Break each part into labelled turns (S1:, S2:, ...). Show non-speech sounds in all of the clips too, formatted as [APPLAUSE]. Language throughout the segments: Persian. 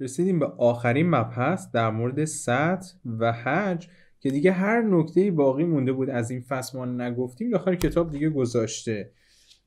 S1: رسیدیم به آخرین مبحث در مورد سطح و حج که دیگه هر نکته باقی مونده بود از این فصل ما نگفتیم داخل کتاب دیگه گذاشته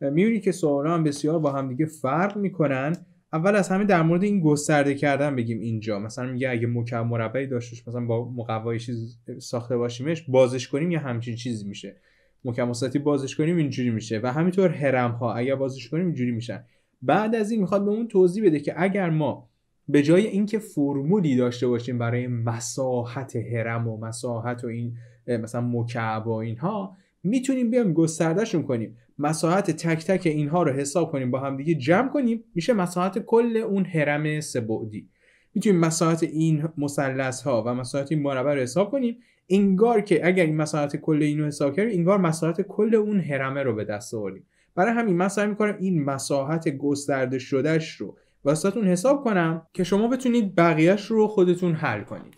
S1: میبینید که سوالا هم بسیار با هم دیگه فرق میکنن اول از همه در مورد این گسترده کردن بگیم اینجا مثلا میگه اگه مکعب مربعی داشتش مثلا با مقوای چیز ساخته باشیمش بازش کنیم یا همچین چیزی میشه مکعب وسطی بازش کنیم اینجوری میشه و همینطور هرم ها اگر بازش کنیم اینجوری میشن بعد از این میخواد به اون توضیح بده که اگر ما به جای اینکه فرمولی داشته باشیم برای مساحت هرم و مساحت و این مثلا مکعب و اینها میتونیم بیام گستردهشون کنیم مساحت تک تک اینها رو حساب کنیم با هم دیگه جمع کنیم میشه مساحت کل اون هرم سبعدی میتونیم مساحت این مثلث ها و مساحت این مربع رو حساب کنیم انگار که اگر این مساحت کل اینو حساب کردیم انگار مساحت کل اون هرمه رو به دست آوریم برای همین من سعی میکنم این مساحت گسترده شدهش رو واسهتون حساب کنم که شما بتونید بقیهش رو خودتون حل کنید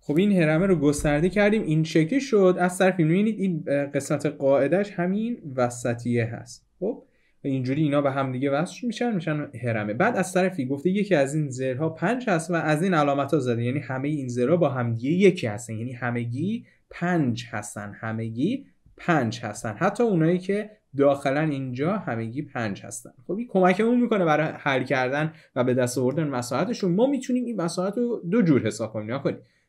S1: خب این هرمه رو گسترده کردیم این شکلی شد از طرفی میبینید این قسمت قاعدش همین وسطیه هست خب و اینجوری اینا به هم دیگه وصل میشن میشن هرمه بعد از طرفی گفته یکی از این زرها پنج هست و از این علامت ها زده یعنی همه این زرها با همدیگه یکی هستن یعنی همگی پنج هستن همگی پنج هستن حتی اونایی که داخلا اینجا همگی پنج هستن خب این کمکمون میکنه برای حل کردن و به دست آوردن مساحتشون ما میتونیم این مساحت رو دو جور حساب کنیم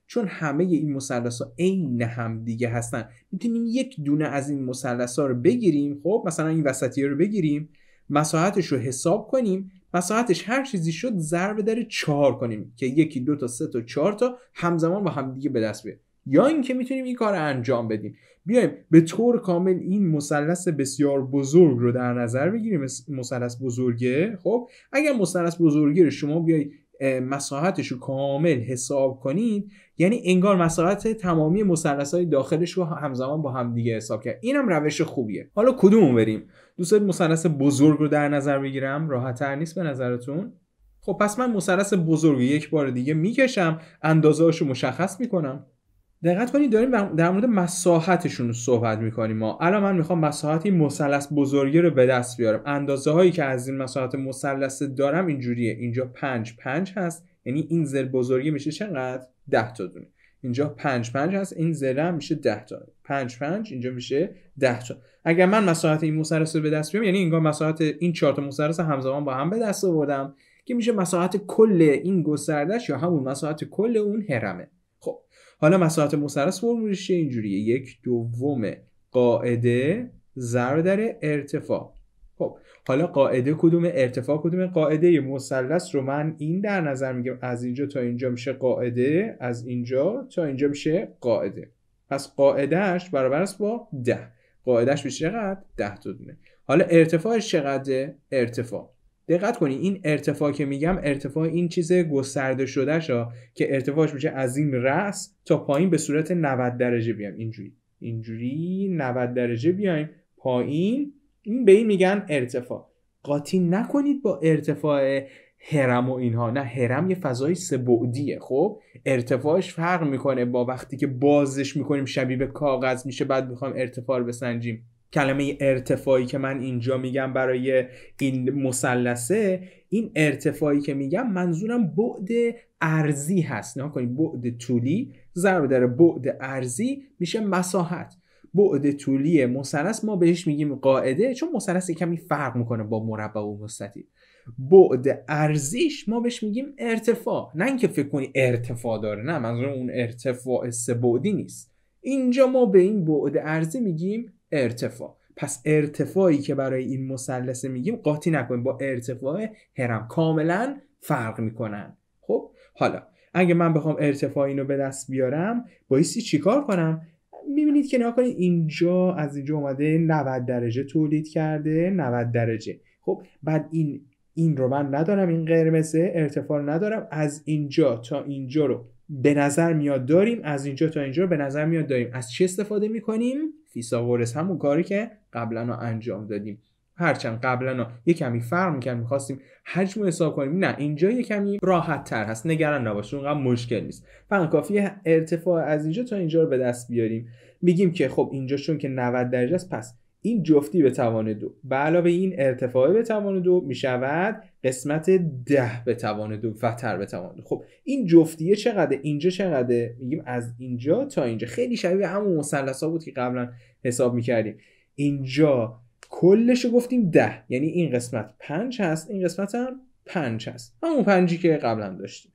S1: چون همه این مثلث ها عین هم دیگه هستن میتونیم یک دونه از این مثلث ها رو بگیریم خب مثلا این وسطی رو بگیریم مساحتش رو حساب کنیم مساحتش هر چیزی شد ضرب در چهار کنیم که یکی دو تا سه تا چهار تا همزمان با همدیگه به دست بیاد یا اینکه میتونیم این کار رو انجام بدیم بیایم به طور کامل این مثلث بسیار بزرگ رو در نظر بگیریم مثلث بزرگه خب اگر مثلث بزرگی رو شما بیای مساحتش رو کامل حساب کنید یعنی انگار مساحت تمامی مثلث های داخلش رو همزمان با هم دیگه حساب کرد اینم روش خوبیه حالا کدوم بریم دوست دارید مثلث بزرگ رو در نظر بگیرم تر نیست به نظرتون خب پس من مثلث بزرگ یک بار دیگه میکشم اندازه‌اش مشخص میکنم دقت کنید داریم در مورد مساحتشون صحبت میکنیم ما الان من میخوام مساحتی مثلث بزرگی رو به دست بیارم اندازه هایی که از این مساحت مثلث دارم اینجوریه اینجا 5 5 هست یعنی این زل بزرگی میشه چقدر 10 تا دونه اینجا 5 5 هست این هم میشه 10 تا 5 5 اینجا میشه 10 تا اگر من مساحت این مثلث رو به دست بیارم یعنی اینگاه مساحت این چهار تا مثلث همزمان با هم به دست آوردم که میشه مساحت کل این گستردش یا همون مساحت کل اون هرمه حالا مساحت مثلث فرمولش اینجوریه یک دوم قاعده ضرب در ارتفاع خب حالا قاعده کدوم ارتفاع کدوم قاعده مثلث رو من این در نظر میگم از اینجا تا اینجا میشه قاعده از اینجا تا اینجا میشه قاعده پس قاعدهش برابر است با ده قاعدهش میشه چقدر ده تا دونه حالا ارتفاعش چقدره ارتفاع دقت کنید این ارتفاع که میگم ارتفاع این چیز گسترده شا که ارتفاعش میشه از این رأس تا پایین به صورت 90 درجه بیام اینجوری اینجوری 90 درجه بیایم پایین این به این میگن ارتفاع قاطی نکنید با ارتفاع هرم و اینها نه هرم یه فضای سبعدیه خب ارتفاعش فرق میکنه با وقتی که بازش میکنیم شبیه به کاغذ میشه بعد میخوام ارتفاع رو بسنجیم کلمه ارتفاعی که من اینجا میگم برای این مثلثه این ارتفاعی که میگم منظورم بعد ارزی هست نه کنید بعد طولی ضرب در بعد ارزی میشه مساحت بعد طولی مثلث ما بهش میگیم قاعده چون مثلث کمی فرق میکنه با مربع و مستطیل بعد ارزیش ما بهش میگیم ارتفاع نه اینکه فکر کنی ارتفاع داره نه منظورم اون ارتفاع سه بعدی نیست اینجا ما به این بعد ارزی میگیم ارتفاع پس ارتفاعی که برای این مثلث میگیم قاطی نکنیم با ارتفاع هرم کاملا فرق میکنن خب حالا اگه من بخوام ارتفاع اینو به دست بیارم بایستی چیکار کنم میبینید که نگاه اینجا از اینجا اومده 90 درجه تولید کرده 90 درجه خب بعد این این رو من ندارم این قرمزه ارتفاع ندارم از اینجا تا اینجا رو به نظر میاد داریم از اینجا تا اینجا به نظر میاد داریم از چی استفاده میکنیم فیساورس همون کاری که قبلا انجام دادیم هرچند قبلا یه کمی فرق میکرد میخواستیم حجم رو حساب کنیم نه اینجا یه کمی راحت تر هست نگران نباش اونقدر مشکل نیست فقط کافی ارتفاع از اینجا تا اینجا رو به دست بیاریم میگیم که خب اینجا چون که 90 درجه است پس این جفتی به توان دو به علاوه این ارتفاع به توان دو می شود قسمت ده به توان دو و تر به توان دو خب این جفتیه چقدر اینجا چقدر میگیم از اینجا تا اینجا خیلی شبیه همون مسلس ها بود که قبلا حساب میکردیم اینجا کلش رو گفتیم ده یعنی این قسمت پنج هست این قسمت هم پنج هست همون پنجی که قبلا داشتیم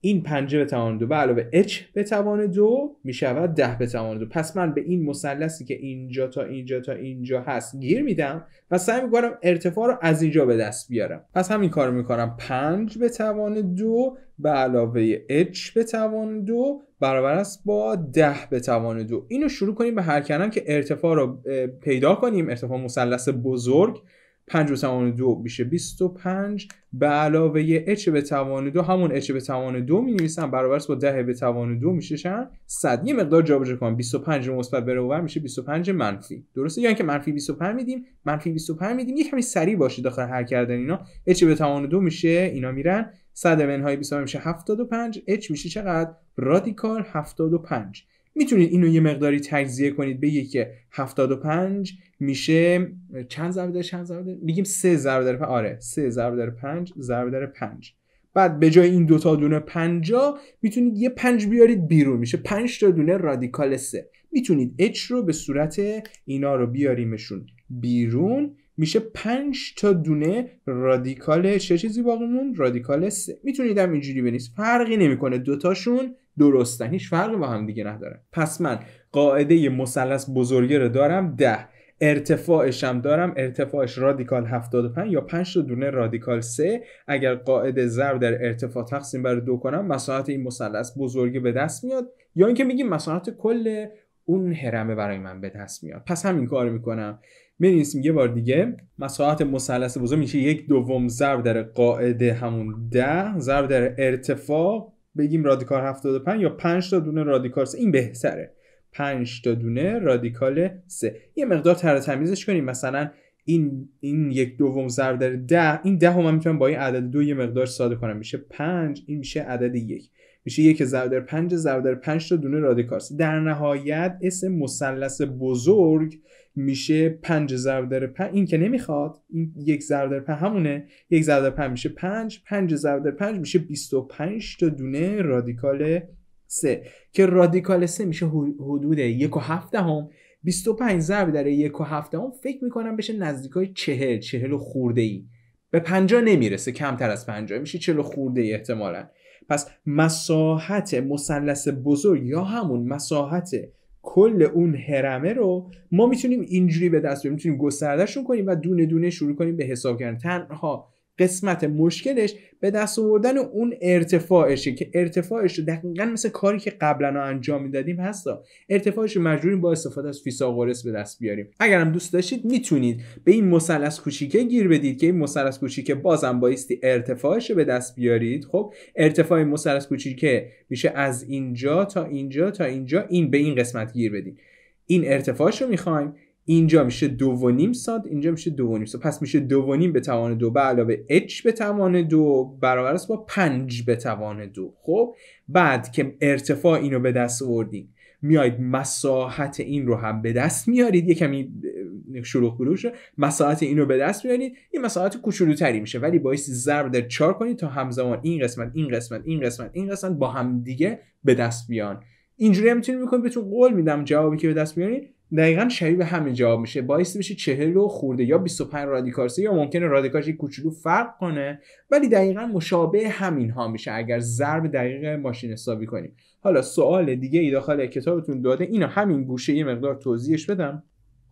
S1: این 5 به توان دو علاوه h به توان دو شود 10 به توان دو پس من به این مثلثی که اینجا تا اینجا تا اینجا هست گیر میدم و سعی میکنم ارتفاع رو از اینجا به دست بیارم پس همین کار میکنم 5 به توان دو به علاوه h به توان دو برابر است با 10 به توان دو اینو شروع کنیم به هر کردن که ارتفاع رو پیدا کنیم ارتفاع مثلث بزرگ 5 به توان دو میشه 25 به علاوه h به توان دو همون h به توان دو می نویسم برابر با 10 به توان دو میشه 100 یه مقدار جابجا کنم 25 مثبت بره اوور میشه 25 منفی درسته یعنی اینکه منفی 25 میدیم منفی 25 میدیم یه کمی سری باشه داخل هر کردن اینا h به توان دو میشه اینا میرن 100 منهای 25 میشه 75 h میشه چقدر رادیکال 75 میتونید اینو یه مقداری تجزیه کنید بگید که 75 میشه چند ضرب در چند ضرب میگیم 3 ضرب در 5 آره 3 ضرب در 5 ضرب در 5 بعد به جای این دوتا دونه 50 میتونید یه 5 بیارید بیرون میشه 5 تا دونه رادیکال 3 میتونید h رو به صورت اینا رو بیاریمشون بیرون میشه 5 تا دونه رادیکال چه چیزی باقی مون رادیکال 3 میتونید هم اینجوری بنویسید فرقی نمیکنه دوتاشون درستن هیچ فرقی با هم دیگه نداره پس من قاعده مثلث بزرگه رو دارم ده ارتفاعش هم دارم ارتفاعش رادیکال 75 یا 5 دونه رادیکال 3 اگر قاعده ضرب در ارتفاع تقسیم بر دو کنم مساحت این مثلث بزرگی به دست میاد یا اینکه میگیم مساحت کل اون هرمه برای من به دست میاد پس همین کار میکنم میریسیم یه بار دیگه مساحت مثلث بزرگ میشه یک دوم ضرب در قاعده همون ده ضرب در ارتفاع بگیم رادیکال 75 یا 5 تا دونه رادیکال 3 این بهتره 5 تا دونه رادیکال 3 یه مقدار تر تمیزش کنیم مثلا این این یک دوم ضرب در 10 این 10 رو من میتونم با این عدد دو یه مقدار ساده کنم میشه 5 این میشه عدد یک میشه یک ضرب در 5 ضرب در 5 تا دونه رادیکال 3 در نهایت اسم مثلث بزرگ میشه 5 ضرب در 5 این که نمیخواد این یک ضرب در 5 همونه یک ضرب در 5 میشه 5 5 ضرب در 5 میشه 25 تا دونه رادیکال 3 که رادیکال 3 میشه حدود 1 و 7 دهم 25 ضرب در 1 و 7 دهم فکر میکنم بشه نزدیکای 40 40 و خورده ای به 50 نمیرسه کمتر از 50 میشه 40 و خورده ای احتمالاً پس مساحت مثلث بزرگ یا همون مساحت کل اون هرمه رو ما میتونیم اینجوری به دست بیاریم میتونیم گستردهشون کنیم و دونه دونه شروع کنیم به حساب کردن تنها قسمت مشکلش به دست آوردن اون ارتفاعشه که ارتفاعش رو دقیقا مثل کاری که قبلا انجام میدادیم هستا ارتفاعش رو مجبوریم با استفاده از فیثاغورس به دست بیاریم هم دوست داشتید میتونید به این مثلث کوچیکه گیر بدید که این مثلث کوچیکه بازم بایستی ارتفاعش رو به دست بیارید خب ارتفاع مثلث کوچیکه میشه از اینجا تا اینجا تا اینجا این به این قسمت گیر بدید این ارتفاعش رو میخوایم اینجا میشه دو و نیم ساد اینجا میشه دو و نیم ساد پس میشه دو و به توان دو به علاوه h به توان دو برابر است با پنج به توان دو خب بعد که ارتفاع اینو به دست آوردیم میایید مساحت این رو هم به دست میارید یه کمی شروع بروش مساحت این رو به دست میارید این مساحت کوچولوتری میشه ولی باعث ضرب در چار کنید تا همزمان این قسمت این قسمت این قسمت این قسمت با هم دیگه به دست بیان اینجوری هم میتونید بکنید بهتون قول میدم جوابی که به دست میارید دقیقا شبیه همین جواب میشه باعث میشه چهل و خورده یا 25 رادیکارسه یا ممکنه رادیکارش کوچولو فرق کنه ولی دقیقا مشابه همین ها میشه اگر ضرب دقیق ماشین حسابی کنیم حالا سوال دیگه ای داخل کتابتون داده اینا همین گوشه یه مقدار توضیحش بدم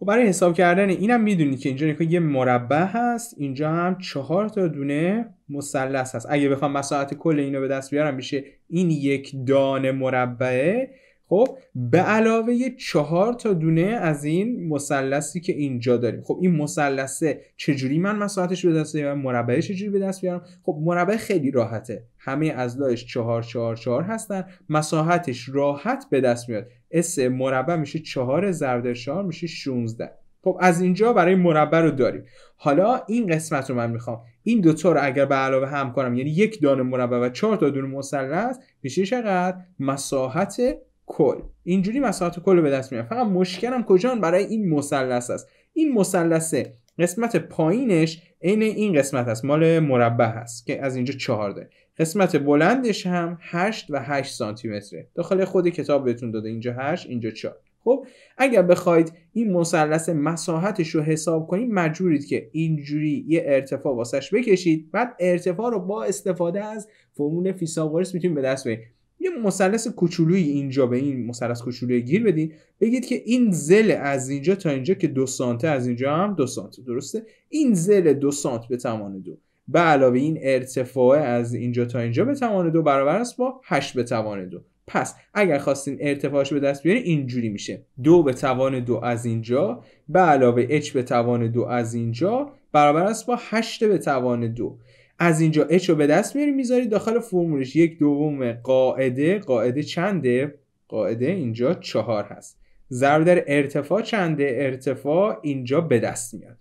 S1: خب برای حساب کردن اینم میدونید که اینجا یه مربع هست اینجا هم چهار تا دونه مثلث هست اگه بخوام مساحت کل اینو به دست بیارم میشه این یک دانه مربعه خب به علاوه چهار تا دونه از این مثلثی که اینجا داریم خب این مثلثه چجوری من مساحتش به دست بیارم مربعش چجوری بدست دست بیارم خب مربع خیلی راحته همه لایش چهار چهار چهار هستن مساحتش راحت به دست میاد اس مربع میشه چهار ضرب چهار میشه 16 خب از اینجا برای مربع رو داریم حالا این قسمت رو من میخوام این دوتا رو اگر به علاوه هم کنم یعنی یک دانه مربع و چهار تا دونه مثلث میشه چقدر مساحت کل اینجوری مساحت کل رو به دست میارم فقط مشکلم کجان برای این مثلث است این مثلثه قسمت پایینش عین این قسمت است مال مربع هست که از اینجا چهار قسمت بلندش هم 8 و 8 سانتی متره داخل خود کتاب بهتون داده اینجا 8 اینجا 4 خب اگر بخواید این مثلث مساحتش رو حساب کنید مجبورید که اینجوری یه ارتفاع واسش بکشید بعد ارتفاع رو با استفاده از فرمول فیثاغورس میتونید به دست بیارید یه مثلث کوچولوی اینجا به این مثلث کوچولوی گیر بدین بگید که این زل از اینجا تا اینجا که دو سانته از اینجا هم دو سانته درسته این زل دو سانت به توان دو به علاوه این ارتفاع از اینجا تا اینجا به توان دو برابر است با 8 به توان دو پس اگر خواستین ارتفاعش به دست بیارین اینجوری میشه دو به توان دو از اینجا به علاوه h به توان دو از اینجا برابر است با 8 به توان دو از اینجا اچ رو به دست میاریم میذاری داخل فرمولش یک دوم قاعده قاعده چنده قاعده اینجا چهار هست ضرب در ارتفاع چنده ارتفاع اینجا به دست میاد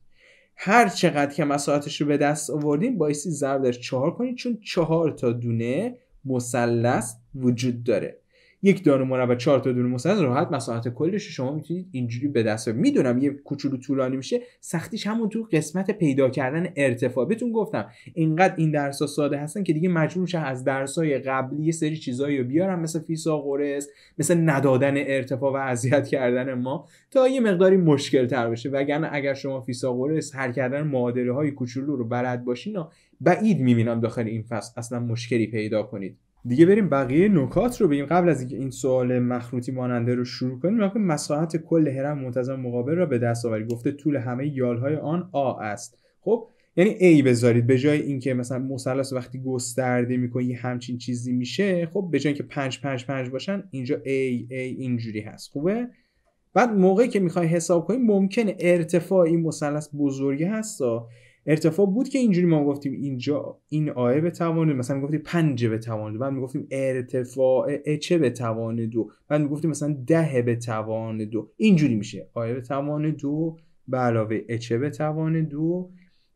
S1: هر چقدر که مساحتش رو به دست آوردیم بایستی ضرب در چهار کنید چون چهار تا دونه مثلث وجود داره یک دانه مربع چهار تا دونه مثلث راحت مساحت کلش شما میتونید اینجوری به دست بیارید میدونم یه کوچولو طولانی میشه سختیش همون تو قسمت پیدا کردن ارتفاع بهتون گفتم اینقدر این درس ها ساده هستن که دیگه مجبور میشه از درس های قبلی یه سری چیزایی رو بیارم مثل فیسا مثل ندادن ارتفاع و اذیت کردن ما تا یه مقداری مشکل تر بشه وگرنه اگر شما فیسا هر کردن معادله های کوچولو رو بلد باشین بعید میبینم داخل این فصل اصلا مشکلی پیدا کنید دیگه بریم بقیه نکات رو بگیم قبل از اینکه این سوال مخروطی ماننده رو شروع کنیم وقتی مساحت کل هرم منتظم مقابل را به دست آورید گفته طول همه یالهای آن آ است خب یعنی ای بذارید به جای اینکه مثلا مثلث وقتی گسترده میکنی همچین چیزی میشه خب به جای اینکه 5 5 5 باشن اینجا ای ای اینجوری هست خوبه بعد موقعی که میخوای حساب کنی ممکنه ارتفاع این مثلث بزرگی هستا ارتفاع بود که اینجوری ما گفتیم اینجا این آه به توان مثلا گفتیم پنج به توان دو بعد میگفتیم ارتفاع اچه به توان دو بعد میگفتیم مثلا ده به توان دو اینجوری میشه آه به توان دو به علاوه اچه به توان دو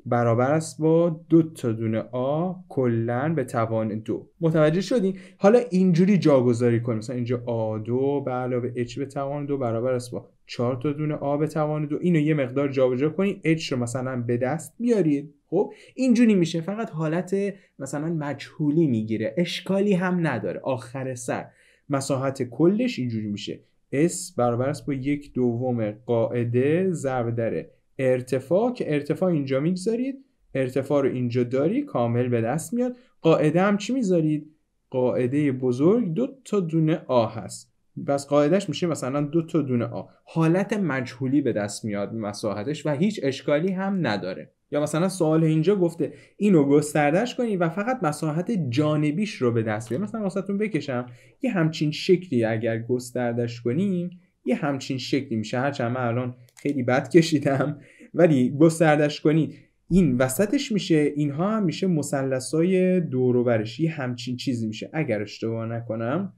S1: برابر است با دو تا دونه آ کلا به توان دو متوجه شدیم حالا اینجوری جاگذاری کنیم مثلا اینجا آ دو به علاوه اچ به توان دو برابر است با 4 تا دونه آب توانید و اینو یه مقدار جابجا کنید اچ رو مثلا به دست بیارید خب اینجوری میشه فقط حالت مثلا مجهولی میگیره اشکالی هم نداره آخر سر مساحت کلش اینجوری میشه اس برابر است با یک دوم قاعده ضرب در ارتفاع که ارتفاع اینجا میگذارید ارتفاع رو اینجا داری کامل به دست میاد قاعده هم چی میذارید قاعده بزرگ دو تا دونه آ هست بس قاعدش میشه مثلا دو تا دونه آ حالت مجهولی به دست میاد مساحتش و هیچ اشکالی هم نداره یا مثلا سوال اینجا گفته اینو گستردش کنی و فقط مساحت جانبیش رو به دست بیاری مثلا واسهتون بکشم یه همچین شکلی اگر گستردش کنیم یه همچین شکلی میشه هرچند من الان خیلی بد کشیدم ولی گستردش کنید این وسطش میشه اینها هم میشه مثلثای دوروبرش یه همچین چیزی میشه اگر اشتباه نکنم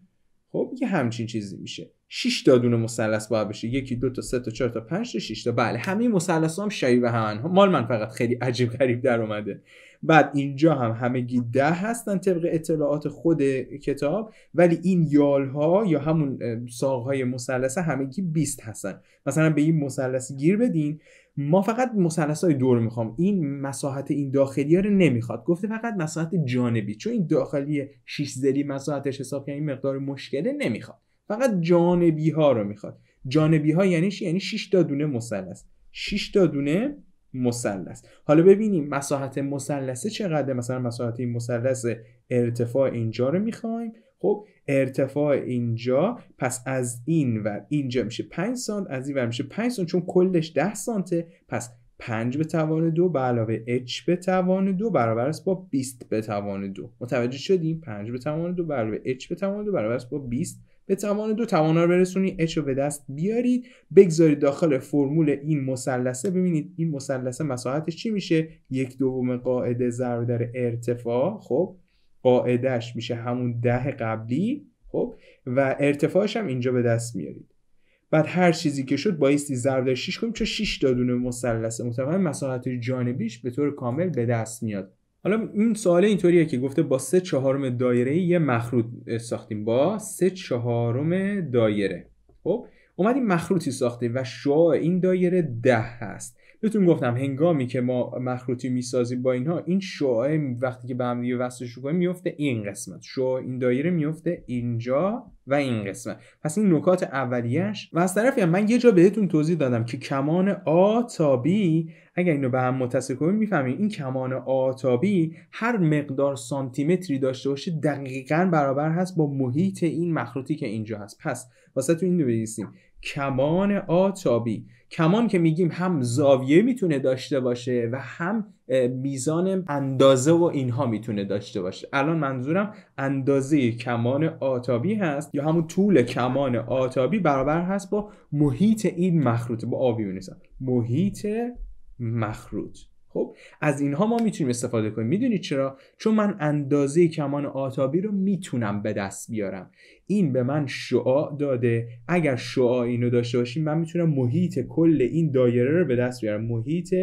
S1: خب یه همچین چیزی میشه 6 تا دونه مثلث باید بشه یکی دو تا سه تا چهار تا پنج تا 6 تا بله همه مثلث هم شبیه همن مال من فقط خیلی عجیب غریب در اومده بعد اینجا هم گی ده هستن طبق اطلاعات خود کتاب ولی این یال ها یا همون ساق های مثلث گی 20 هستن مثلا به این مثلث گیر بدین ما فقط مثلث های دور میخوام این مساحت این داخلی ها رو نمیخواد گفته فقط مساحت جانبی چون این داخلی 6 دلی مساحتش حساب کردن این مقدار مشکله نمیخواد فقط جانبی ها رو میخواد جانبی ها یعنی یعنی 6 تا دونه مثلث 6 تا دونه مثلث حالا ببینیم مساحت مثلثه چقدر مثلا مساحت این مثلث ارتفاع اینجا رو میخوایم خب ارتفاع اینجا پس از این و اینجا میشه 5 سانت از این ور میشه 5 سانت چون کلش 10 سانته پس 5 به توان 2 به علاوه h به توان 2 برابر است با 20 به توان 2 متوجه شدیم 5 به توان 2 به علاوه h به توان 2 برابر است با 20 به توان دو توانا رو برسونید h رو به دست بیارید بگذارید داخل فرمول این مثلثه ببینید این مثلثه مساحتش چی میشه یک دوم قاعده ضرب در ارتفاع خب قاعدهش میشه همون ده قبلی خب و ارتفاعش هم اینجا به دست میارید بعد هر چیزی که شد بایستی ضرب در 6 کنیم چون 6 تا دونه مثلث متفاهم مساحت جانبیش به طور کامل به دست میاد حالا این سوال اینطوریه که گفته با سه چهارم دایره یه مخروط ساختیم با سه چهارم دایره خب اومدیم مخروطی ساختیم و شعاع این دایره ده هست بهتون گفتم هنگامی که ما مخروطی میسازیم با اینها این شعاع وقتی که به هم دیگه وصلش میفته این قسمت شعاع این دایره میفته اینجا و این قسمت پس این نکات اولیش و از طرفی هم من یه جا بهتون توضیح دادم که کمان آ تا اگر اینو به هم متصل کنیم میفهمیم این کمان آ تا هر مقدار سانتیمتری داشته باشه دقیقا برابر هست با محیط این مخروطی که اینجا هست پس واسه تو این بنویسیم کمان آتابی کمان که میگیم هم زاویه میتونه داشته باشه و هم میزان اندازه و اینها میتونه داشته باشه الان منظورم اندازه کمان آتابی هست یا همون طول کمان آتابی برابر هست با محیط این مخروطه با آبیونیسم محیط مخروط خب از اینها ما میتونیم استفاده کنیم میدونید چرا چون من اندازه کمان آتابی رو میتونم به دست بیارم این به من شعاع داده اگر شعاع اینو داشته باشیم من میتونم محیط کل این دایره رو به دست بیارم محیط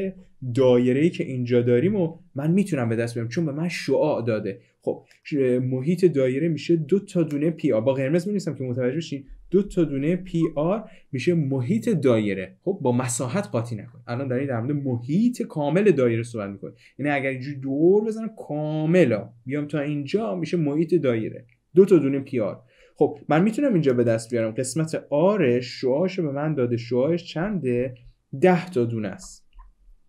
S1: دایره که اینجا داریم و من میتونم به دست بیارم چون به من شعاع داده خب محیط دایره میشه دو تا دونه پی با قرمز می که متوجه بشین دو تا دونه پی آر میشه محیط دایره خب با مساحت قاطی نکن الان در در مورد محیط کامل دایره صحبت میکن یعنی اگر اینجوری دور بزنم کاملا بیام تا اینجا میشه محیط دایره دو تا دونه پی آر خب من میتونم اینجا به دست بیارم قسمت آرش شعاش به من داده شعاش چنده ده تا دونه است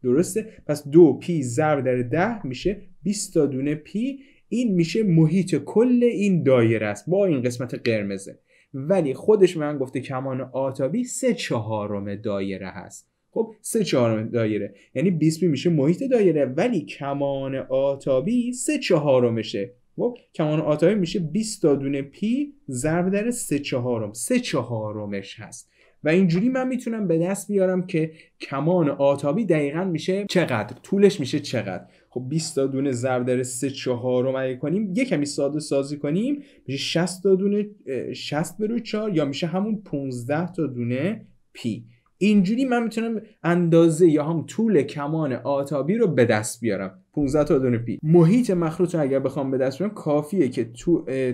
S1: درسته پس دو پی ضرب در ده میشه 20 تا دونه پی این میشه محیط کل این دایره است با این قسمت قرمزه ولی خودش من گفته کمان آتابی سه چهارم دایره هست خب سه چهارم دایره یعنی 20 میشه محیط دایره ولی کمان آتابی سه چهارمشه خب کمان آتابی میشه 20 تا پی ضرب در سه چهارم سه چهارمش هست و اینجوری من میتونم به دست بیارم که کمان آتابی دقیقا میشه چقدر طولش میشه چقدر خب 20 تا دونه ضرب در 3 4 مگه کنیم یه کمی ساده سازی کنیم میشه 60 تا دونه 60 به روی 4 یا میشه همون 15 تا دونه پی اینجوری من میتونم اندازه یا هم طول کمان آتابی رو به دست بیارم 15 تا دونه پی محیط مخروط رو اگر بخوام به دست بیارم کافیه که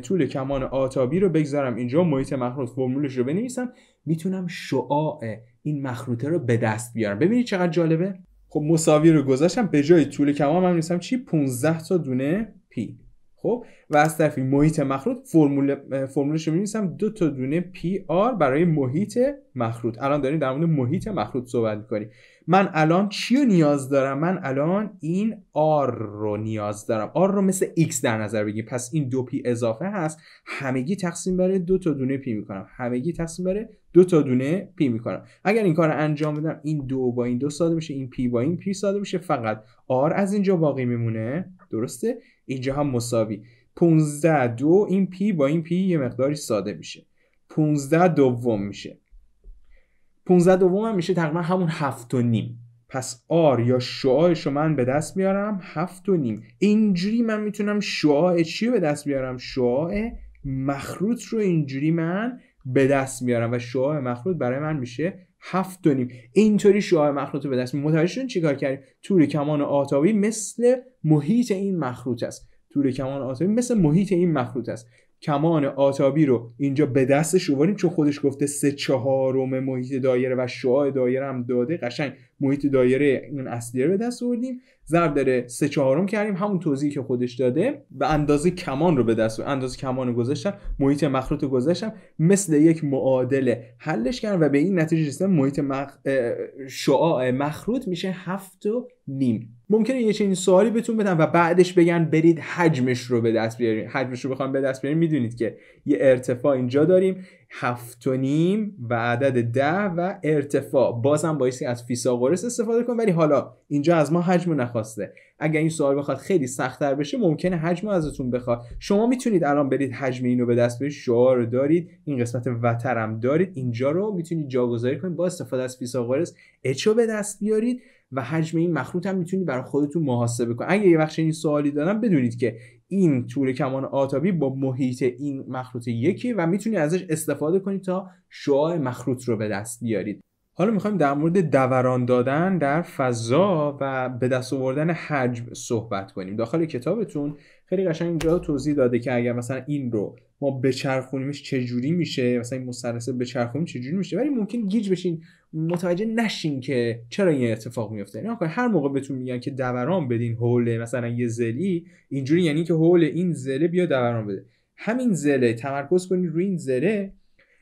S1: طول کمان آتابی رو بگذارم اینجا محیط مخروط فرمولش رو بنویسم میتونم شعاع این مخروطه رو به دست بیارم ببینید چقدر جالبه خب مساوی رو گذاشتم به جای طول کمان من نیستم چی 15 تا دونه پی خب و از طرفی محیط مخروط فرمول فرمولش رو می‌نویسم دو تا دونه پی آر برای محیط مخروط الان داریم در مورد محیط مخروط صحبت می‌کنیم من الان چی رو نیاز دارم من الان این آر رو نیاز دارم آر رو مثل x در نظر بگیریم پس این دو پی اضافه هست همگی تقسیم بر دو تا دونه پی میکنم همگی تقسیم بر دو تا دونه پی میکنم اگر این کار انجام بدم این دو با این دو ساده میشه این پی با این پی ساده میشه فقط آر از اینجا باقی میمونه درسته اینجا هم مساوی 15 دو این پی با این پی یه مقداری ساده میشه 15 دوم میشه 15 دوم هم میشه تقریبا همون هفت و نیم پس آر یا شعاعش رو من به دست میارم هفت و نیم اینجوری من میتونم شعاع چی به دست بیارم شعاع مخروط رو اینجوری من به دست میارم و شعاع مخلوط برای من میشه هفت و نیم اینطوری شعاع مخلوط رو به دست متوجه شدین چیکار کردیم طول کمان آتابی مثل محیط این مخلوط است طول کمان آتابی مثل محیط این مخلوط است کمان آتابی رو اینجا به دستش اووریم چون خودش گفته سه چهارم محیط دایره و شعاع دایره هم داده قشنگ محیط دایره این اصلیه رو به دست آوردیم ضرب داره سه چهارم کردیم همون توضیحی که خودش داده و اندازه کمان رو به دست آوردیم اندازه کمان رو گذاشتم محیط مخروط رو گذاشتم مثل یک معادله حلش کردم و به این نتیجه رسیدم محیط مخ... شعاع مخروط میشه هفت و نیم ممکنه یه چنین سوالی بتون بدم و بعدش بگن برید حجمش رو به دست بیارید حجمش رو بخوام به دست بیاریم میدونید که یه ارتفاع اینجا داریم هفت و نیم و عدد ده و ارتفاع بازم بایستی از فیساغورس استفاده کن ولی حالا اینجا از ما حجم نخواسته اگر این سوال بخواد خیلی سختتر بشه ممکنه حجم ازتون بخواد شما میتونید الان برید حجم اینو به دست بیارید شعار رو دارید این قسمت وترم دارید اینجا رو میتونید جاگذاری کنید با استفاده از فیساغورس اچو به دست بیارید و حجم این مخروط هم میتونید برای خودتون محاسبه کنید اگه یه بخش این سوالی دارم بدونید که این تور کمان آتابی با محیط این مخروط یکی و میتونی ازش استفاده کنید تا شعاع مخروط رو به دست بیارید حالا میخوایم در مورد دوران دادن در فضا و به دست آوردن حجم صحبت کنیم داخل کتابتون خیلی قشنگ اینجا توضیح داده که اگر مثلا این رو ما بچرخونیمش چجوری میشه مثلا این مسترسه بچرخونیم چجوری میشه ولی ممکن گیج بشین متوجه نشین که چرا این اتفاق میفته نه هر موقع بهتون میگن که دوران بدین حول مثلا یه زلی اینجوری یعنی که حول این زله بیا دوران بده همین زله تمرکز کنید روی این زله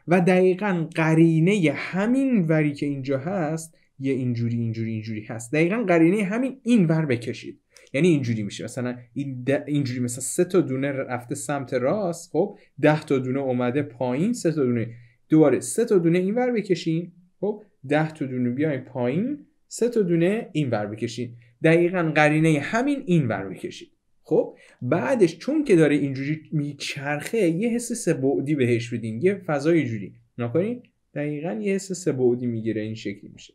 S1: و دقیقا قرینه همین وری که اینجا هست یه اینجوری اینجوری اینجوری هست دقیقا قرینه همین این ور بکشید یعنی اینجوری میشه مثلا این اینجوری مثلا سه تا دونه رفته سمت راست خب ده تا دونه اومده پایین سه تا دونه دوباره سه تا دونه ور بکشین خب ده تا دونه بیاین پایین سه تا دونه این بر بکشین دقیقا قرینه همین این ور بکشید خب بعدش چون که داره اینجوری میچرخه یه حس بعدی بهش بدین یه فضای جوری نکنین دقیقا یه حس سبعدی میگیره این شکلی میشه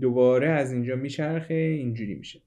S1: دوباره از اینجا میچرخه اینجوری میشه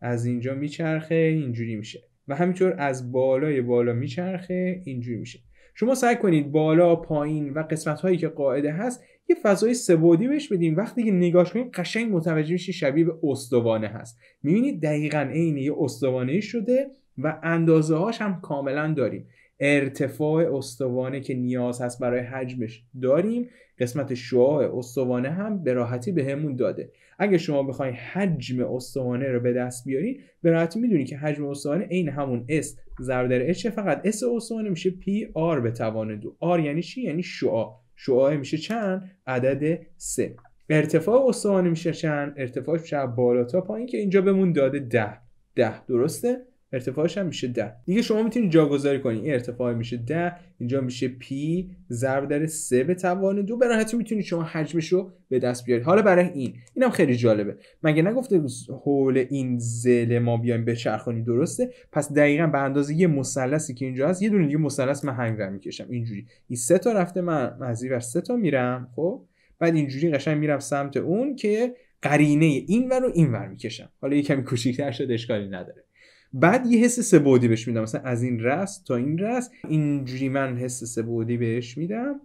S1: از اینجا میچرخه اینجوری میشه و همینطور از بالای بالا میچرخه اینجوری میشه شما سعی کنید بالا پایین و قسمت هایی که قاعده هست یه فضای سبودی بهش بدیم وقتی که نگاش کنیم قشنگ متوجه میشی شبیه به استوانه هست میبینید دقیقا عین یه استوانه شده و اندازه هاش هم کاملا داریم ارتفاع استوانه که نیاز هست برای حجمش داریم قسمت شعاع استوانه هم به راحتی به داده اگه شما بخواید حجم استوانه رو به دست بیارید به راحتی میدونی که حجم استوانه عین همون اس ضرب در اچ فقط اس استوانه میشه پی آر به توان دو آر یعنی چی؟ یعنی شعاع شعاع میشه چند عدد سه ارتفاع استوانه میشه چند ارتفاعش میشه بالا تا پایین که اینجا بهمون داده ده ده درسته ارتفاعش هم میشه 10 دیگه شما میتونید جاگذاری کنید این ارتفاع میشه 10 اینجا میشه پی ضرب در 3 به توان دو به راحتی میتونید شما حجمش رو به دست بیارید حالا برای این اینم خیلی جالبه مگه نگفته حول این زل ما بیایم بچرخونیم درسته پس دقیقا به اندازه یه مثلثی که اینجا هست یه دونه دیگه مثلث من رو میکشم اینجوری این سه تا رفته من از این سه تا میرم خب بعد اینجوری قشنگ میرم سمت اون که قرینه این ور رو این ور میکشم حالا یه کمی کوچیک‌تر شد اشکالی نداره بعد یه حس سبودی بهش میدم مثلا از این رس تا این رس اینجوری من حس سبودی بهش میدم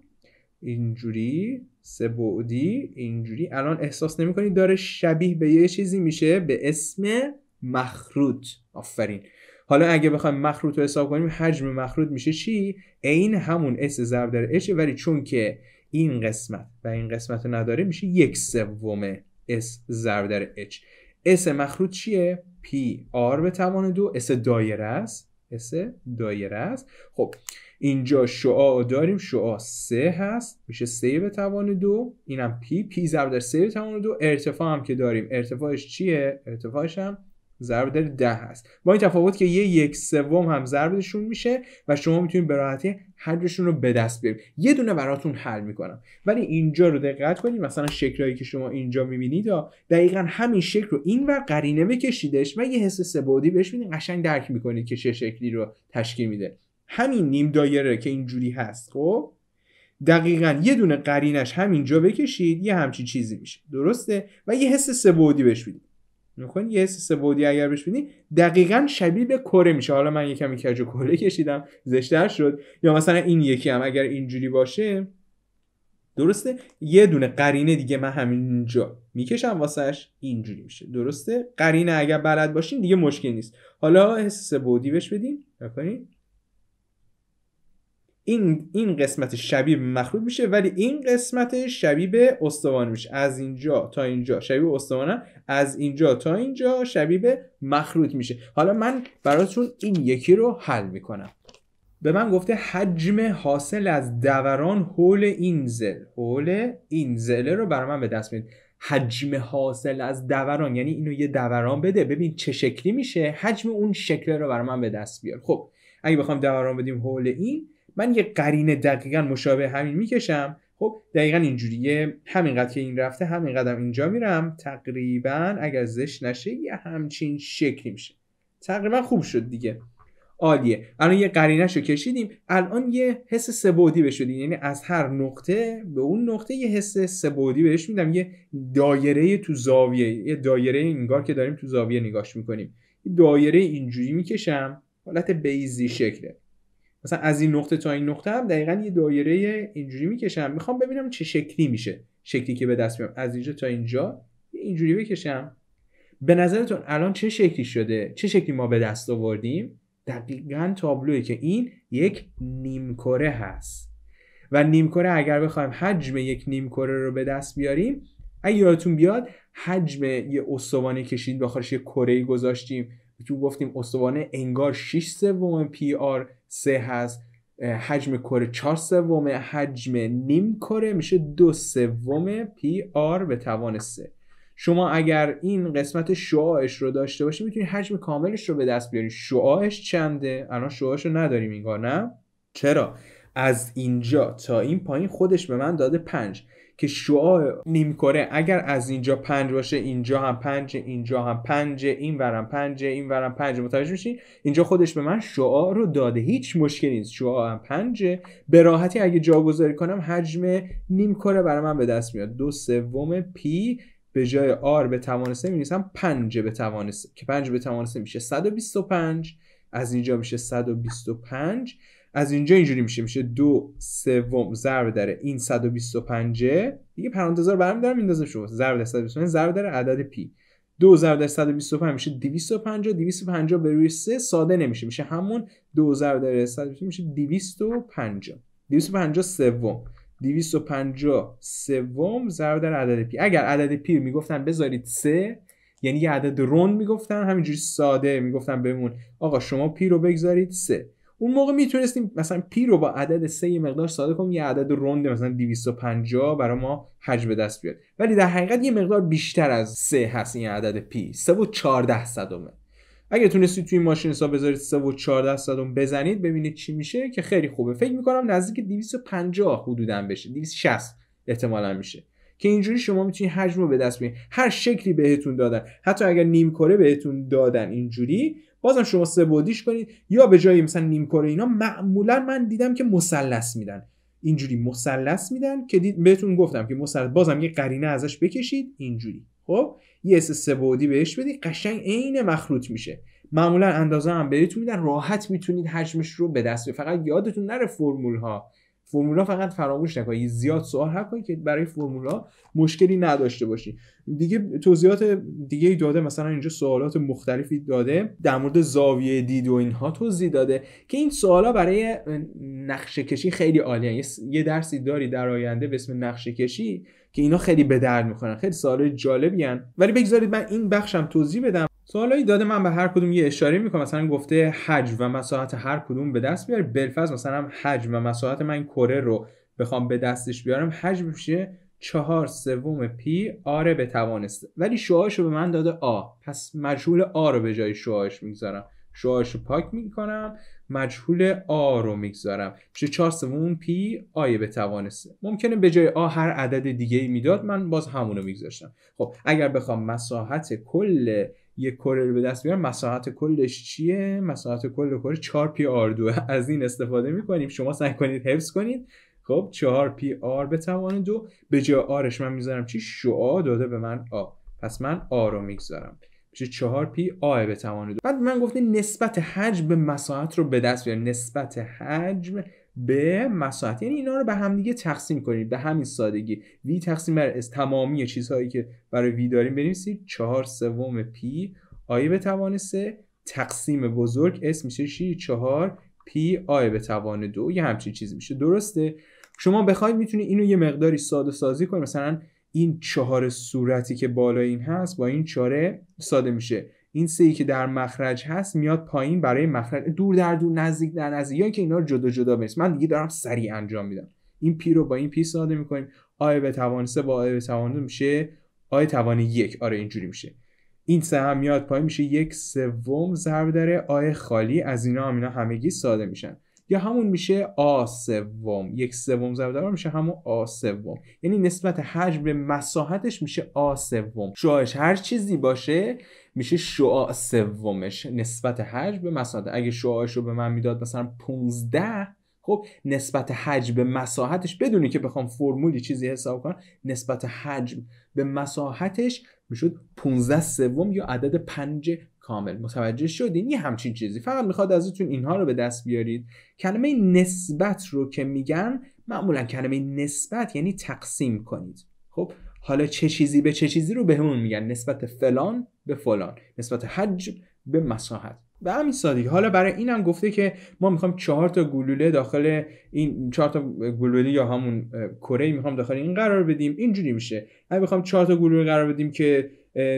S1: اینجوری سبودی اینجوری الان احساس نمیکنی داره شبیه به یه چیزی میشه به اسم مخروط آفرین حالا اگه بخوایم مخروط رو حساب کنیم حجم مخروط میشه چی عین همون اس ضرب در ولی چون که این قسمت و این قسمت رو نداره میشه یک سوم اس ضرب در اچ اس مخروط چیه پی آر به توان دو اس دایره است اس دایره است خب اینجا شعا داریم شعا سه هست میشه سه به توان دو اینم پی پی ضرب در سه به توان دو ارتفاع هم که داریم ارتفاعش چیه ارتفاعش هم ضرب در ده هست با این تفاوت که یه یک سوم هم ضربشون میشه و شما میتونید به راحتی حجمشون رو به دست بیارید یه دونه براتون حل میکنم ولی اینجا رو دقت کنید مثلا شکلهایی که شما اینجا میبینید یا دقیقا همین شکل رو اینور قرینه بکشیدش و یه حس سبودی بهش میدین قشنگ درک میکنید که چه شکلی رو تشکیل میده همین نیم دایره که اینجوری هست خب دقیقا یه دونه قرینش همینجا بکشید یه همچین چیزی میشه درسته و یه حس سبودی بهش میدید میکنی یه حس سبودی اگر بهش بینی دقیقا شبیه به کره میشه حالا من یکم کج و کره کشیدم زشتر شد یا مثلا این یکی هم اگر اینجوری باشه درسته یه دونه قرینه دیگه من همینجا میکشم واسهش اینجوری میشه درسته قرینه اگر بلد باشین دیگه مشکل نیست حالا حس سبودی بهش بدین بکنین این این قسمت شبیه مخروط مخلوط میشه ولی این قسمت شبیه به استوانه میشه از اینجا تا اینجا شبیه استوانه از اینجا تا اینجا شبیه مخروط مخلوط میشه حالا من براتون این یکی رو حل میکنم به من گفته حجم حاصل از دوران حول این زل حول این زله رو برای من به دست میده حجم حاصل از دوران یعنی اینو یه دوران بده ببین چه شکلی میشه حجم اون شکل رو برای من به دست بیار خب اگه بخوام دوران بدیم حول این من یه قرینه دقیقا مشابه همین میکشم خب دقیقا اینجوریه همینقدر که این رفته همینقدر اینجا میرم تقریبا اگر زش نشه یه همچین شکلی میشه تقریبا خوب شد دیگه عالیه الان یه قرینه رو کشیدیم الان یه حس سبودی بهش یعنی از هر نقطه به اون نقطه یه حس سبودی بهش میدم یه دایره تو زاویه یه دایره انگار که داریم تو زاویه نگاش میکنیم دایره اینجوری میکشم حالت بیزی شکله مثلا از این نقطه تا این نقطه هم دقیقا یه دایره اینجوری میکشم میخوام ببینم چه شکلی میشه شکلی که به دست میام از اینجا تا اینجا اینجوری بکشم به نظرتون الان چه شکلی شده چه شکلی ما به دست آوردیم دقیقا تابلوه که این یک نیمکره هست و نیمکره اگر بخوایم حجم یک نیمکره رو به دست بیاریم اگه یادتون بیاد حجم یه استوانه کشید داخلش یه کره گذاشتیم تو گفتیم استوانه انگار 6 سوم پی آر سه هست حجم کره چهار سومه حجم نیم کره میشه دو سوم پی آر به توان سه شما اگر این قسمت شعاعش رو داشته باشید میتونید حجم کاملش رو به دست بیارید شعاعش چنده الان شعاعش رو نداریم اینگاه نه چرا از اینجا تا این پایین خودش به من داده پنج که شعاع نیم کره اگر از اینجا پنج باشه اینجا هم پنج اینجا هم پنج این ورم پنج این ورم پنج متوجه میشین اینجا خودش به من شعاع رو داده هیچ مشکلی نیست شعاع هم پنجه به راحتی اگه جاگذاری کنم حجم نیم کره برای من به دست میاد دو سوم پی به جای آر به توان سه 5 به توان که 5 به توان میشه 125 از اینجا میشه 125 از اینجا اینجوری میشه میشه دو سوم ضرب در این 125 دیگه پرانتز رو برمیدارم میندازم شما ضرب در 125 ضرب در عدد پی دو ضرب در 125 میشه 250 250 به روی 3 ساده نمیشه میشه همون دو ضرب در 125 میشه 250 250 سوم 250 سوم ضرب در عدد پی اگر عدد پی میگفتن بذارید 3 یعنی یه عدد روند میگفتن همینجوری ساده میگفتن بمون آقا شما پی رو بگذارید 3 اون موقع میتونستیم مثلا پی رو با عدد سه مقدار ساده کنیم یه عدد رند مثلا 250 برای ما حجم به دست بیاد ولی در حقیقت یه مقدار بیشتر از سه هست این عدد پی سه و 14 صدومه اگه تونستید توی ماشین حساب بذارید 3 و 14 صدم بزنید ببینید چی میشه که خیلی خوبه فکر میکنم نزدیک 250 حدودا بشه 260 احتمالا میشه که اینجوری شما میتونید حجم رو به دست بیارید هر شکلی بهتون دادن حتی اگر نیم کره بهتون دادن اینجوری بازم شما سه بعدیش کنید یا به جای مثلا نیم کره اینا معمولا من دیدم که مثلث میدن اینجوری مثلث میدن که دید بهتون گفتم که مثلث بازم یه قرینه ازش بکشید اینجوری خب یه اس سه بعدی بهش بدی قشنگ عین مخروط میشه معمولا اندازه هم بهتون میدن راحت میتونید حجمش رو به دست بیارید فقط یادتون نره فرمول ها فرمولا فقط فراموش نکنید زیاد سوال کنید که برای فرمولا مشکلی نداشته باشی دیگه توضیحات دیگه داده مثلا اینجا سوالات مختلفی داده در مورد زاویه دید و اینها توضیح داده که این سوالا برای نقشه کشی خیلی عالیه یه درسی داری در آینده به اسم نقشه کشی که اینا خیلی به درد میخورن خیلی سوالات جالبی هن. ولی بگذارید من این بخشم توضیح بدم سوالایی داده من به هر کدوم یه اشاره میکنم مثلا گفته حجم و مساحت هر کدوم به دست بیاری بلفز مثلا حجم و مساحت من کره رو بخوام به دستش بیارم حج میشه چهار سوم پی آره به توانسته ولی شوهاش رو به من داده آ پس مجهول آ رو به جای شوهاش میگذارم شوهاش رو پاک میکنم مجهول آ رو میگذارم میشه چهار سوم پی آیه به توانسته ممکنه به جای آ هر عدد دیگه ای میداد من باز همونو میگذاشتم خب اگر بخوام مساحت کل یک کره رو به دست بیارم مساحت کلش چیه مساحت کل کره 4 پی آر 2 [LAUGHS] از این استفاده میکنیم شما سعی کنید حفظ کنید خب 4 پی آر به توان دو به جای آرش من میذارم چی شعا داده به من آ پس من آ رو میگذارم میشه 4 پی آ به توان دو بعد من گفته نسبت حجم به مساحت رو به دست بیار نسبت حجم به مساحت یعنی اینا رو به هم دیگه تقسیم کنید به همین سادگی وی تقسیم بر از تمامی چیزهایی که برای وی داریم بنویسید 4 سوم پی آی به توان 3 تقسیم بزرگ اس میشه چی؟ 4 پی آی به توان 2 یه همچین چیزی میشه درسته شما بخواید میتونید اینو یه مقداری ساده سازی کنید مثلا این چهار صورتی که بالای این هست با این چهاره ساده میشه این سه ای که در مخرج هست میاد پایین برای مخرج دور در دور نزدیک در نزدیک یا اینکه اینا رو جدا جدا بنویس من دیگه دارم سریع انجام میدم این پی رو با این پی ساده میکنیم آی به توان با آی به توان میشه آی توان یک آره اینجوری میشه این سه هم میاد پایین میشه یک سوم ضرب در آی خالی از اینا هم اینا همگی ساده میشن یا همون میشه آ سوم یک سوم ضرب در میشه همون آ سوم یعنی نسبت حجم به مساحتش میشه آ سوم شوهش هر چیزی باشه میشه شعاع سومش نسبت حجم به مساحت اگه شعاعش رو به من میداد مثلا 15 خب نسبت حجم به مساحتش بدونی که بخوام فرمولی چیزی حساب کنم نسبت حجم به مساحتش میشد 15 سوم یا عدد 5 کامل متوجه شدین یه همچین چیزی فقط میخواد ازتون اینها رو به دست بیارید کلمه نسبت رو که میگن معمولا کلمه نسبت یعنی تقسیم کنید خب حالا چه چیزی به چه چیزی رو بهمون میگن نسبت فلان به فلان نسبت حج به مساحت به همین سادگی حالا برای اینم گفته که ما میخوام چهار تا گلوله داخل این چهار تا گلوله یا همون کره میخوام داخل این قرار بدیم اینجوری میشه من میخوام چهار تا گلوله قرار بدیم که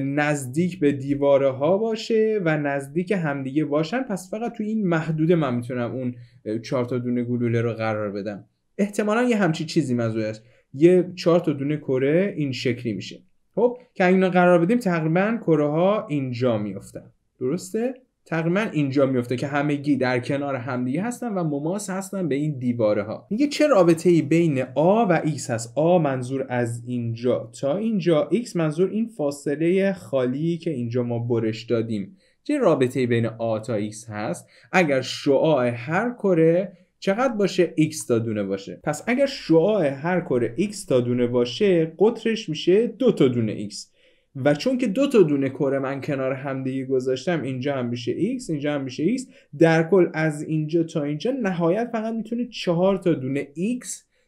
S1: نزدیک به دیواره ها باشه و نزدیک همدیگه باشن پس فقط تو این محدوده من میتونم اون چهار تا دونه گلوله رو قرار بدم احتمالا یه همچی چیزی مزوعه است یه چهار تا دونه کره این شکلی میشه خب که اینا قرار بدیم تقریبا کره ها اینجا میافتن درسته تقریبا اینجا میفته که همگی در کنار همدیگه هستن و مماس هستن به این دیواره ها میگه چه رابطه ای بین آ و X هست آ منظور از اینجا تا اینجا X منظور این فاصله خالی که اینجا ما برش دادیم چه رابطه ای بین آ تا X هست اگر شعاع هر کره چقدر باشه x تا دونه باشه پس اگر شعاع هر کره x تا دونه باشه قطرش میشه دو تا دونه x و چون که دو تا دونه کره من کنار هم دیگه گذاشتم اینجا هم میشه x اینجا هم میشه x در کل از اینجا تا اینجا نهایت فقط میتونه چهار تا دونه x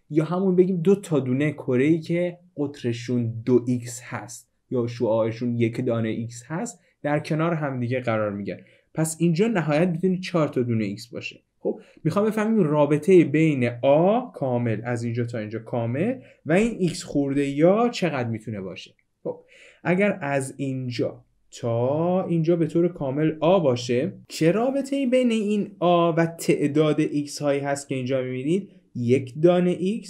S1: یا همون بگیم دو تا دونه کره ای که قطرشون دو x هست یا شعاعشون یک دانه x هست در کنار همدیگه قرار میگیرن پس اینجا نهایت میتونه 4 تا دونه x باشه خب میخوام بفهمیم رابطه بین آ کامل از اینجا تا اینجا کامل و این x خورده یا چقدر میتونه باشه خب اگر از اینجا تا اینجا به طور کامل آ باشه چه رابطه بین این آ و تعداد x هایی هست که اینجا میبینید یک دانه x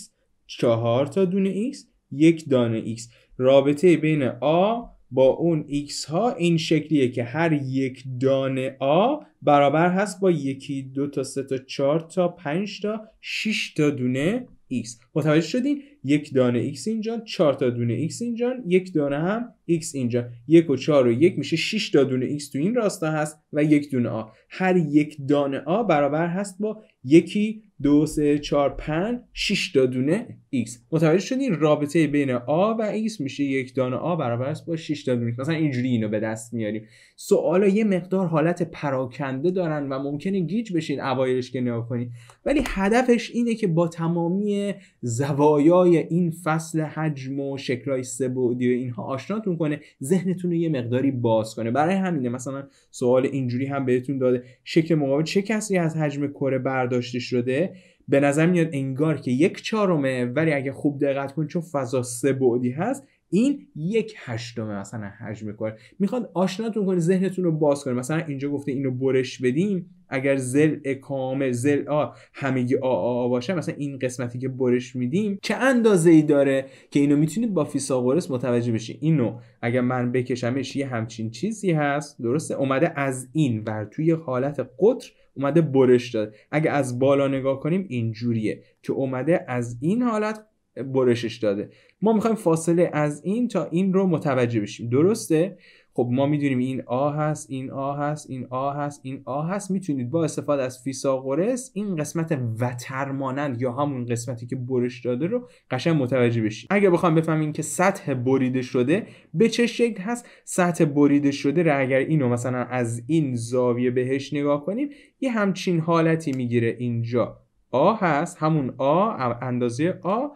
S1: چهار تا دونه x یک دانه x رابطه بین آ با اون x ها این شکلیه که هر یک دانه آ برابر هست با یکی دو تا سه تا چهار تا پنج تا شش تا دونه x متوجه شدین یک دانه x اینجا چهار تا دونه x اینجا یک دانه هم x اینجا یک و چهار و یک میشه 6 تا x تو این راستا هست و یک دونه آ هر یک دانه آ برابر هست با یکی دو سه چهار پنج 6 تا دونه x متوجه شدین رابطه بین آ و x میشه یک دانه آ برابر است با 6 تا دونه مثلا اینجوری اینو به دست میاریم سوالا یه مقدار حالت پراکنده دارن و ممکنه گیج بشین اوایلش که نگاه کنین ولی هدفش اینه که با تمامی زوایای این فصل حجم و شکلای سه‌بعدی و اینها آشناتون کنه ذهنتون رو یه مقداری باز کنه برای همینه مثلا سوال اینجوری هم بهتون داده شکل مقابل چه کسی از حجم کره برداشته شده به نظر میاد انگار که یک چهارمه ولی اگه خوب دقت کنی چون فضا سه بعدی هست این یک هشتمه مثلا حجم کار میخواد آشناتون کنه ذهنتون رو باز کنه مثلا اینجا گفته اینو برش بدیم اگر زل کامل زل آ همگی آ آ, آ باشه مثلا این قسمتی که برش میدیم چه اندازه ای داره که اینو میتونید با فیساغورس متوجه بشی اینو اگر من بکشمش یه همچین چیزی هست درسته اومده از این ور توی حالت قطر اومده برش داد اگر از بالا نگاه کنیم اینجوریه که اومده از این حالت برشش داده ما میخوایم فاصله از این تا این رو متوجه بشیم درسته خب ما میدونیم این آ هست این آ هست این آ هست این آ هست میتونید با استفاده از فیساغورس این قسمت وتر یا همون قسمتی که برش داده رو قشنگ متوجه بشید اگر بخوام بفهمیم که سطح بریده شده به چه شکل هست سطح بریده شده را اگر اینو مثلا از این زاویه بهش نگاه کنیم یه همچین حالتی میگیره اینجا آ هست همون آ اندازه آ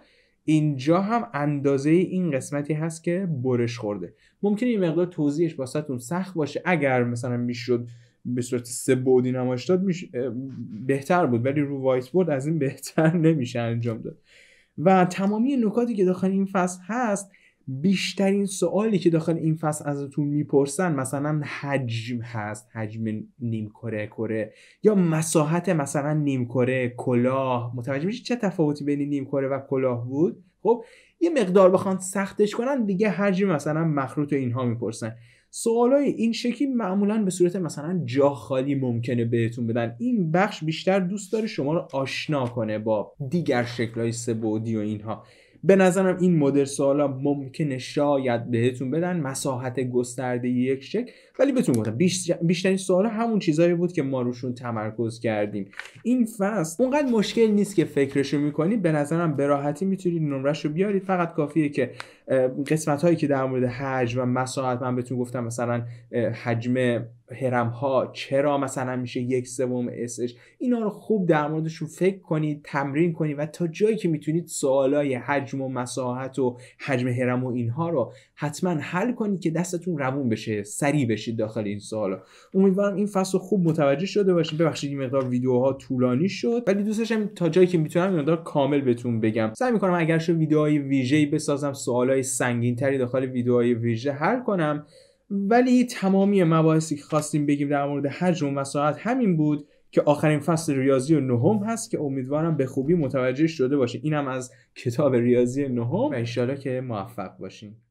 S1: اینجا هم اندازه این قسمتی هست که برش خورده ممکن این مقدار توضیحش واسهتون سخت باشه اگر مثلا میشد به صورت سه بعدی نمایش داد بهتر بود ولی رو وایت بورد از این بهتر [LAUGHS] نمیشه انجام داد و تمامی نکاتی که داخل این فصل هست بیشترین سوالی که داخل این فصل ازتون میپرسن مثلا حجم هست حجم نیم کره کره یا مساحت مثلا نیم کره کلاه متوجه میشید چه تفاوتی بین نیم کره و کلاه بود خب یه مقدار بخوان سختش کنن دیگه حجم مثلا مخروط و اینها میپرسن سوالای این شکلی معمولا به صورت مثلا جا خالی ممکنه بهتون بدن این بخش بیشتر دوست داره شما رو آشنا کنه با دیگر شکلهای سبودی و اینها به نظرم این مدل سوالا ممکنه شاید بهتون بدن مساحت گسترده یک شکل ولی بهتون گفتم بیشترین سوالا همون چیزایی بود که ما روشون تمرکز کردیم این فصل اونقدر مشکل نیست که فکرشو میکنی به نظرم به راحتی میتونید نمرش رو بیارید فقط کافیه که قسمت هایی که در مورد حجم و مساحت من بهتون گفتم مثلا حجم هرم ها چرا مثلا میشه یک سوم اسش اینا رو خوب در موردشون فکر کنید تمرین کنید و تا جایی که میتونید سوالای حجم و مساحت و حجم هرم و اینها رو حتما حل کنید که دستتون روون بشه سریع بشید داخل این سوالا امیدوارم این فصل خوب متوجه شده باشید ببخشید این مقدار ویدیوها طولانی شد ولی دوست تا جایی که میتونم اینا کامل بهتون بگم سعی میکنم اگر شو ویدیوهای ویژه‌ای بسازم سوالای سنگینتری داخل ویدیوهای ویژه حل کنم ولی تمامی مباحثی که خواستیم بگیم در مورد حجم و ساعت همین بود که آخرین فصل ریاضی نهم هست که امیدوارم به خوبی متوجه شده باشه، اینم از کتاب ریاضی نهم و انشاءالله که موفق باشیم.